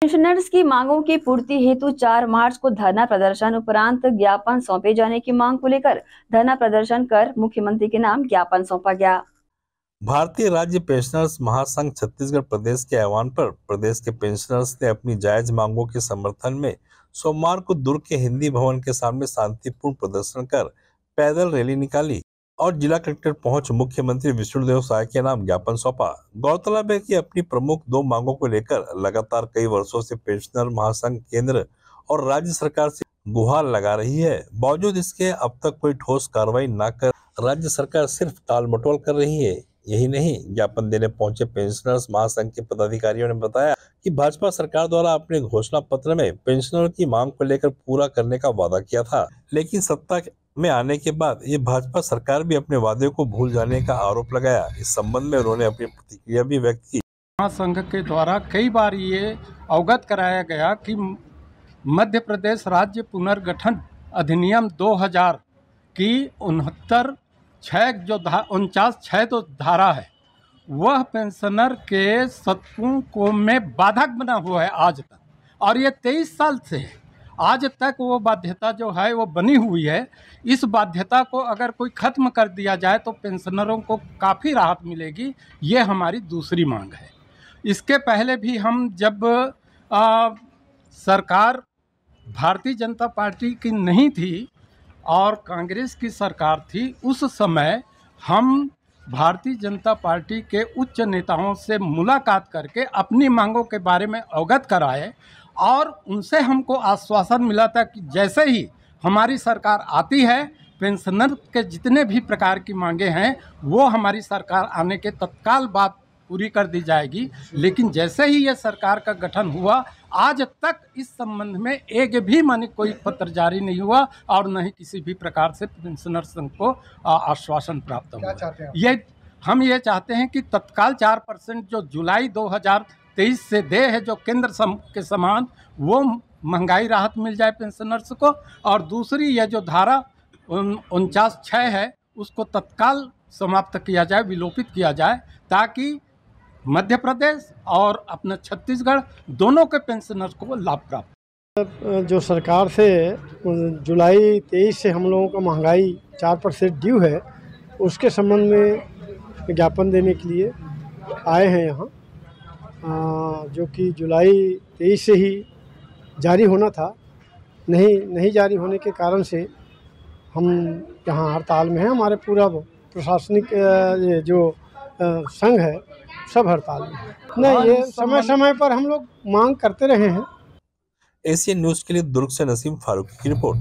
pensioners की मांगों की पूर्ति हेतु 4 मार्च को धरना प्रदर्शन उपरांत ज्ञापन सौंपे जाने की मांग को लेकर धरना प्रदर्शन कर मुख्यमंत्री के नाम ज्ञापन सौंपा गया भारतीय राज्य पेंशनर्स महासंघ छत्तीसगढ़ प्रदेश के आह्वान पर प्रदेश के पेंशनर्स ने अपनी जायज मांगों के समर्थन में सोमवार को दुर्ग के हिंदी भवन के सामने शांतिपूर्ण प्रदर्शन कर पैदल रैली निकाली और जिला कलेक्टर पहुंच मुख्यमंत्री विष्णुदेव साय के नाम ज्ञापन सौंपा गौरतलब है कि अपनी प्रमुख दो मांगों को लेकर लगातार कई वर्षों से पेंशनर महासंघ केंद्र और राज्य सरकार से गुहार लगा रही है बावजूद इसके अब तक कोई ठोस कार्रवाई न कर राज्य सरकार सिर्फ टाल मटोल कर रही है यही नहीं ज्ञापन देने पहुंचे पेंशनर्स महासंघ के पदाधिकारियों ने बताया कि भाजपा सरकार द्वारा अपने घोषणा पत्र में पेंशनरों की मांग को लेकर पूरा करने का वादा किया था लेकिन सत्ता में आने के बाद ये भाजपा सरकार भी अपने वादे को भूल जाने का आरोप लगाया इस संबंध में उन्होंने अपनी प्रतिक्रिया भी व्यक्त की महासंघ के द्वारा कई बार ये अवगत कराया गया कि मध्य प्रदेश राज्य पुनर्गठन अधिनियम 2000 की उनहत्तर छः जो उनचास छः जो धारा है वह पेंशनर के सत्कों को में बाधक बना हुआ है आज तक और ये तेईस साल से है आज तक वो बाध्यता जो है वो बनी हुई है इस बाध्यता को अगर कोई ख़त्म कर दिया जाए तो पेंशनरों को काफ़ी राहत मिलेगी ये हमारी दूसरी मांग है इसके पहले भी हम जब आ, सरकार भारतीय जनता पार्टी की नहीं थी और कांग्रेस की सरकार थी उस समय हम भारतीय जनता पार्टी के उच्च नेताओं से मुलाकात करके अपनी मांगों के बारे में अवगत कराए और उनसे हमको आश्वासन मिला था कि जैसे ही हमारी सरकार आती है पेंशनर के जितने भी प्रकार की मांगे हैं वो हमारी सरकार आने के तत्काल बाद पूरी कर दी जाएगी लेकिन जैसे ही यह सरकार का गठन हुआ आज तक इस संबंध में एक भी मानिक कोई पत्र जारी नहीं हुआ और न ही किसी भी प्रकार से पेंशनर संघ को आश्वासन प्राप्त हुआ ये हम ये चाहते हैं कि तत्काल चार परसेंट जो जुलाई 2023 से दे है जो केंद्र सम, के समान वो महंगाई राहत मिल जाए पेंशनर्स को और दूसरी यह जो धारा उनचास छः है उसको तत्काल समाप्त किया जाए विलोपित किया जाए ताकि मध्य प्रदेश और अपने छत्तीसगढ़ दोनों के पेंशनर्स को लाभ प्राप्त जो सरकार से जुलाई तेईस से हम लोगों का महंगाई चार परसेंट ड्यू है उसके संबंध में ज्ञापन देने के लिए आए हैं यहाँ जो कि जुलाई तेईस से ही जारी होना था नहीं नहीं जारी होने के कारण से हम यहाँ हड़ताल में हैं हमारे पूरा प्रशासनिक जो संघ है सब हड़ताल में नहीं ये हाँ, समय समय पर हम लोग मांग करते रहे हैं एशियन न्यूज़ के लिए दुर्ग से नसीम फारूकी की रिपोर्ट